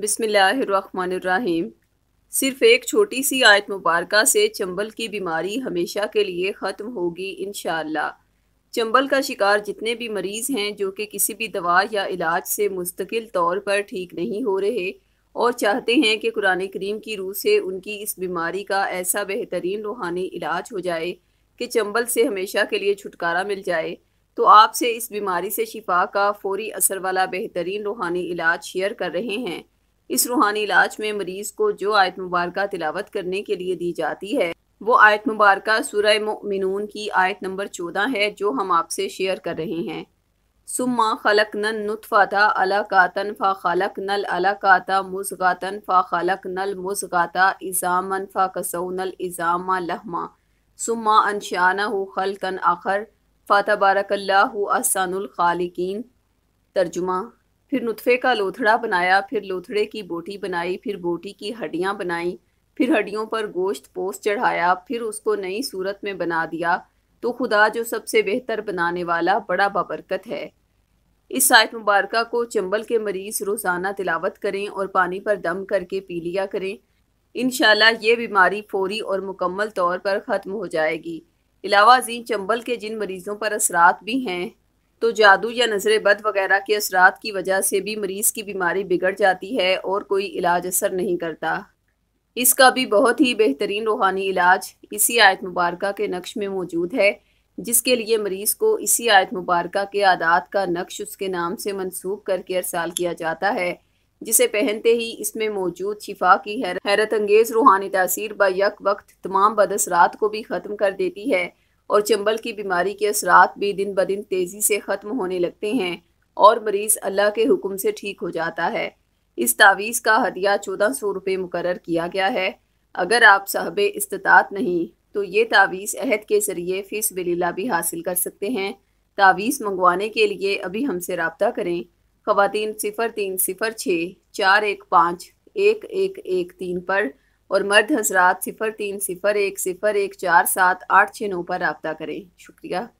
बिसमीम सिर्फ एक छोटी सी आयत मुबारक से चंबल की बीमारी हमेशा के लिए ख़त्म होगी इन चंबल का शिकार जितने भी मरीज़ हैं जो कि किसी भी दवा या इलाज से मुस्तकिल तौर पर ठीक नहीं हो रहे और चाहते हैं कि कुरान करीम की रूह से उनकी इस बीमारी का ऐसा बेहतरीन रूहानी इलाज हो जाए कि चंबल से हमेशा के लिए छुटकारा मिल जाए तो आपसे इस बीमारी से शिफा का फौरी असर वाला बेहतरीन रूहानी इलाज शेयर कर रहे हैं इस रूहानी इलाज में मरीज को जो आयत मुबारक तिलावत करने के लिए दी जाती है वो आयत मुबारक सूरह मिनून की आयत नंबर चौदह है जो हम आपसे शेयर कर रहे हैं सुम्मा खलक नन अला कातन फ़ा खलक नल अला अलाकाता मुजगातन फ़ा खलक नल मुजगाता इज़ामन फ़ा कसौ नल इज़ामा लहमा सुम्मा अनशाना हो तन आखर फ़ातबारकल्ला असानुल खालिकीन तर्जुमा फिर नुतफ़े का लोथड़ा बनाया फिर लोथड़े की बोटी बनाई फिर बोटी की हड्डियाँ बनाई फिर हड्डियों पर गोश्त पोस चढ़ाया फिर उसको नई सूरत में बना दिया तो खुदा जो सबसे बेहतर बनाने वाला बड़ा बाबरकत है इस साइट मुबारक को चंबल के मरीज़ रोज़ाना तिलावत करें और पानी पर दम करके पी लिया करें इन ये बीमारी फौरी और मुकम्मल तौर पर ख़त्म हो जाएगी अलावा जी चंबल के जिन मरीज़ों पर असरात भी हैं तो जादू या नज़र बद वगैरह के असरात की वजह से भी मरीज़ की बीमारी बिगड़ जाती है और कोई इलाज असर नहीं करता इसका भी बहुत ही बेहतरीन रूहानी इलाज इसी आयत मुबारक के नक्श में मौजूद है जिसके लिए मरीज़ को इसी आयत मुबारक के आदात का नक्श उसके नाम से मंसूब करके अरसाल किया जाता है जिसे पहनते ही इसमें मौजूद शिफा की हैरत अंगेज़ रूहानी तासीर बक वक्त तमाम बदसरात को भी ख़त्म कर देती है और चंबल की बीमारी के असरात भी दिन ब दिन तेज़ी से ख़त्म होने लगते हैं और मरीज़ अल्लाह के हुक्म से ठीक हो जाता है इस तावीज़ का हदिया चौदह सौ रुपये मुकर किया गया है अगर आप साहब इस्तात नहीं तो ये तावीज़ अहद के ज़रिए फ़ीस बिलीला भी हासिल कर सकते हैं तावीज़ मंगवाने के लिए अभी हमसे रबता करें खुतिन सिफ़र तीन सिफ़र छः चार एक पाँच एक एक एक तीन पर और मर्द हजरात सिफ़र तीन सिफ़र एक सिफ़र एक चार सात आठ छः नौ पर रबता करें शुक्रिया